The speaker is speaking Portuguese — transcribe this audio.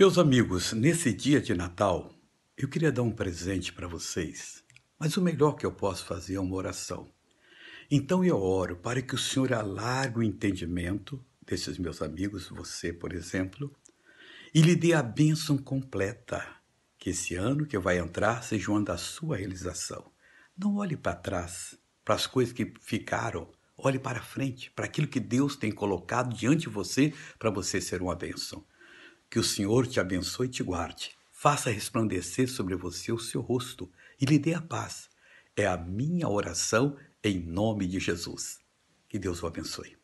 Meus amigos, nesse dia de Natal, eu queria dar um presente para vocês, mas o melhor que eu posso fazer é uma oração. Então eu oro para que o Senhor alargue o entendimento desses meus amigos, você, por exemplo, e lhe dê a bênção completa, que esse ano que vai entrar seja um ano da sua realização. Não olhe para trás, para as coisas que ficaram, olhe para frente, para aquilo que Deus tem colocado diante de você para você ser uma bênção. Que o Senhor te abençoe e te guarde. Faça resplandecer sobre você o seu rosto e lhe dê a paz. É a minha oração em nome de Jesus. Que Deus o abençoe.